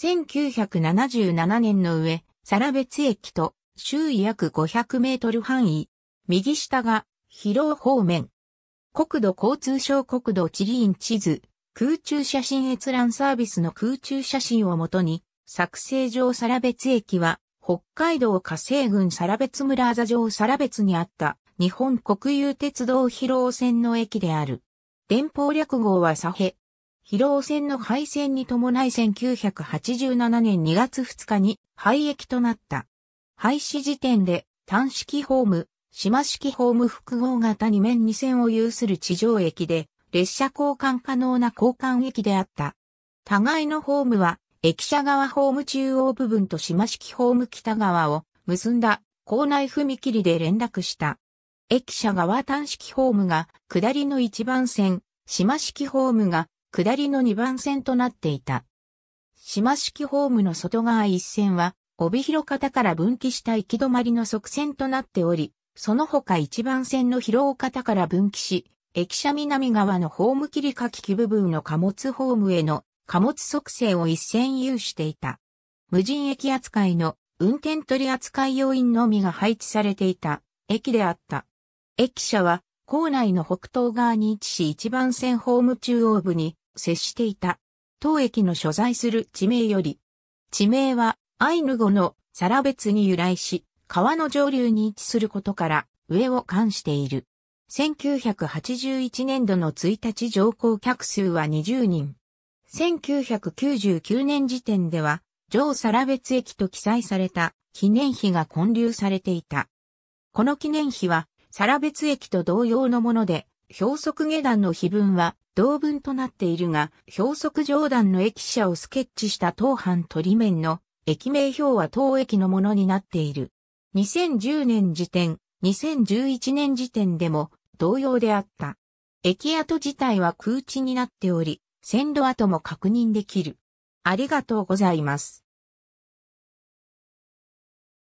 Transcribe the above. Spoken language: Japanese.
1977年の上、サラ別駅と周囲約500メートル範囲、右下が広尾方面。国土交通省国土地理院地図、空中写真閲覧サービスの空中写真をもとに、作成上サラ別駅は、北海道火星群サラ別村あざ城サラ別にあった日本国有鉄道広尾線の駅である。電報略号はサヘ。広尾線の廃線に伴い1987年2月2日に廃駅となった。廃止時点で単式ホーム、島式ホーム複合型2面2線を有する地上駅で、列車交換可能な交換駅であった。互いのホームは、駅舎側ホーム中央部分と島式ホーム北側を結んだ構内踏切で連絡した。駅舎側単式ホームが下りの一番線、島式ホームが下りの2番線となっていた。島式ホームの外側一線は、帯広方から分岐した行き止まりの側線となっており、その他1番線の広尾方から分岐し、駅舎南側のホーム切り書き機部分の貨物ホームへの貨物促成を一線有していた。無人駅扱いの運転取扱要員のみが配置されていた駅であった。駅舎は校内の北東側に位置し一番線ホーム中央部に接していた。当駅の所在する地名より、地名はアイヌ語のサラベツに由来し、川の上流に位置することから上を冠している。1981年度の1日乗降客数は20人。1999年時点では、上サラベツ駅と記載された記念碑が建立されていた。この記念碑はサラ別駅と同様のもので、表速下段の碑文は同文となっているが、表速上段の駅舎をスケッチした当藩取り面の駅名表は当駅のものになっている。2010年時点、2011年時点でも同様であった。駅跡自体は空地になっており、線路跡も確認できる。ありがとうございます。